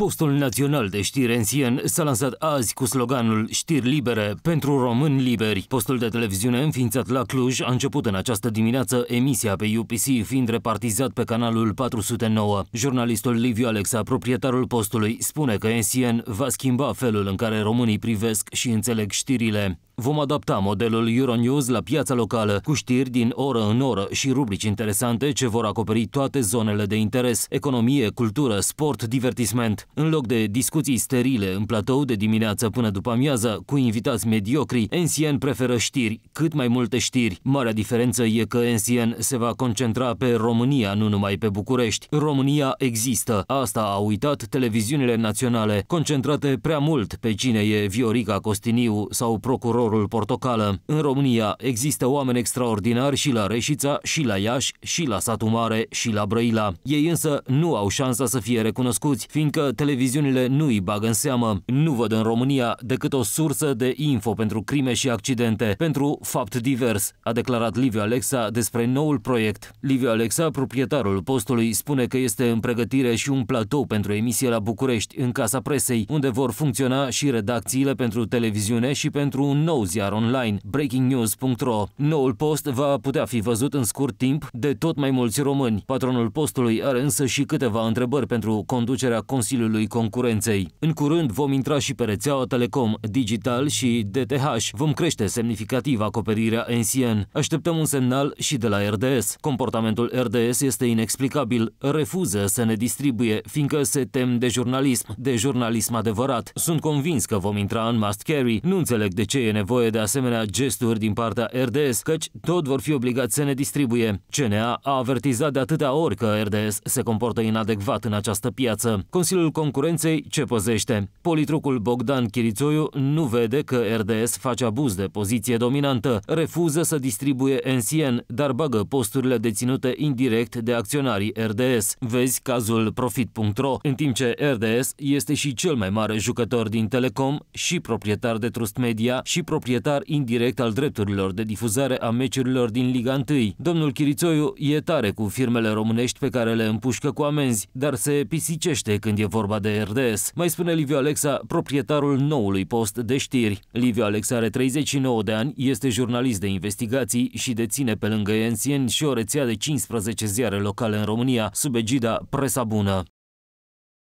Postul național de știri NCN s-a lansat azi cu sloganul Știri libere pentru români liberi. Postul de televiziune înființat la Cluj a început în această dimineață emisia pe UPC fiind repartizat pe canalul 409. Jurnalistul Liviu Alexa, proprietarul postului, spune că NCN va schimba felul în care românii privesc și înțeleg știrile. Vom adapta modelul Euronews la piața locală, cu știri din oră în oră și rubrici interesante ce vor acoperi toate zonele de interes, economie, cultură, sport, divertisment. În loc de discuții sterile în platou de dimineață până după amiază cu invitați mediocri, NCN preferă știri, cât mai multe știri. Marea diferență e că NCN se va concentra pe România, nu numai pe București. România există. Asta a uitat televiziunile naționale, concentrate prea mult pe cine e Viorica Costiniu sau procurorul Portocală. În România există oameni extraordinari și la Reșița, și la Iași, și la Satu Mare, și la Brăila. Ei însă nu au șansa să fie recunoscuți, fiindcă televiziunile nu îi bagă în seamă. Nu văd în România decât o sursă de info pentru crime și accidente, pentru fapt divers, a declarat Liviu Alexa despre noul proiect. Liviu Alexa, proprietarul postului, spune că este în pregătire și un platou pentru emisie la București, în Casa Presei, unde vor funcționa și redacțiile pentru televiziune și pentru un nou ziar online, breakingnews.ro. Noul post va putea fi văzut în scurt timp de tot mai mulți români. Patronul postului are însă și câteva întrebări pentru conducerea Consiliului profilului concurenței. În curând vom intra și pe rețeaua Telecom, Digital și DTH. Vom crește semnificativ acoperirea NCN. Așteptăm un semnal și de la RDS. Comportamentul RDS este inexplicabil. Refuză să ne distribuie, fiindcă se tem de jurnalism, de jurnalism adevărat. Sunt convins că vom intra în must carry. Nu înțeleg de ce e nevoie de asemenea gesturi din partea RDS, căci tot vor fi obligați să ne distribuie. CNA a avertizat de atâtea ori că RDS se comportă inadecvat în această piață. Consiliul Codul concurenței ce păzește? Politrucul Bogdan Chirițoiu nu vede că RDS face abuz de poziție dominantă, refuză să distribuie NCN, dar bagă posturile deținute indirect de acționarii RDS. Vezi cazul Profit.ro, în timp ce RDS este și cel mai mare jucător din Telecom și proprietar de Trust Media și proprietar indirect al drepturilor de difuzare a meciurilor din Liga 1. Domnul Chirițoiu e tare cu firmele românești pe care le împușcă cu amenzi, dar se pisicește când e vorba vorba de RDS. Mai spune Liviu Alexa, proprietarul noului post de știri. Liviu Alexa are 39 de ani, este jurnalist de investigații și deține pe lângă NCN și o rețea de 15 ziare locale în România, sub egida Presa Bună.